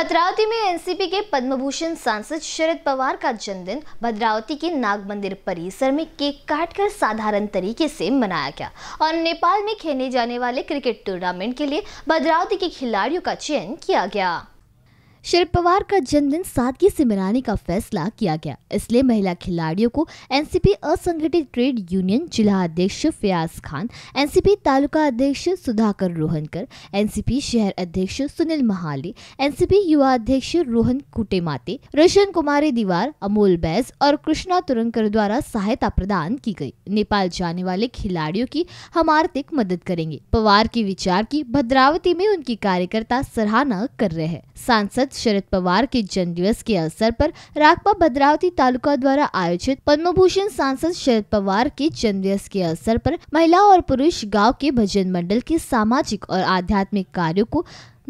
भद्रावती में एनसीपी के पद्मभूषण सांसद शरद पवार का जन्मदिन भद्रावती के नाग मंदिर परिसर में केक काटकर साधारण तरीके से मनाया गया और नेपाल में खेले जाने वाले क्रिकेट टूर्नामेंट के लिए भद्रावती के खिलाड़ियों का चयन किया गया शरद पवार का जन्मदिन सादगी से मनाने का फैसला किया गया इसलिए महिला खिलाड़ियों को एनसीपी असंगठित ट्रेड यूनियन जिला अध्यक्ष फयाज खान एनसीपी तालुका अध्यक्ष सुधाकर रोहनकर एनसीपी शहर अध्यक्ष सुनील महाली एनसीपी युवा अध्यक्ष रोहन कुटेमाते रोशन कुमारी दीवार अमोल बैस और कृष्णा तुरंकर द्वारा सहायता प्रदान की गयी नेपाल जाने वाले खिलाड़ियों की हम आर्थिक मदद करेंगे पवार के विचार की भद्रावती में उनकी कार्यकर्ता सराहना कर रहे हैं सांसद दिवंगत शरद पवार के जन्म दिवस के अवसर पर राकपा भद्रावती तालुका द्वारा आयोजित पद्मभूषण सांसद शरद पवार के जन्म दिवस के अवसर पर महिला और पुरुष गांव के भजन मंडल के सामाजिक और आध्यात्मिक कार्यों को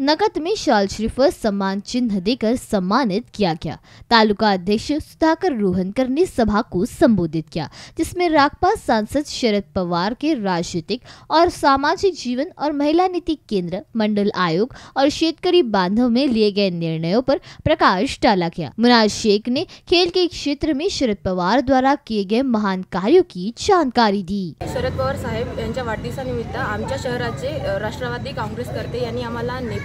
नकद में शाल श्रीफ सम्मान चिन्ह देकर सम्मानित किया गया तालुका अध्यक्ष सुधाकर रोहनकर ने सभा को संबोधित किया जिसमें रागपा सांसद शरद पवार के राजनीतिक और सामाजिक जीवन और महिला नीति केंद्र मंडल आयोग और शेतकारी बांधव में लिए गए निर्णयों पर प्रकाश डाला गया मुनाज शेख ने खेल के क्षेत्र में शरद पवार द्वारा किए गए महान कार्यो की जानकारी दी शरद पवार साहब निमित्त वाढदिवसानिमित्त आमच्या शहराचे राष्ट्रवादी कांग्रेस करते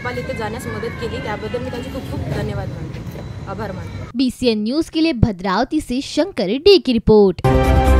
टपाल जाण्यास मदत केली त्याबद्दल मी त्यांचे खूप खूब धन्यवाद मानते आभार मानते बीसीएन न्यूज के लिए भद्रावती से शंकर डे की रिपोर्ट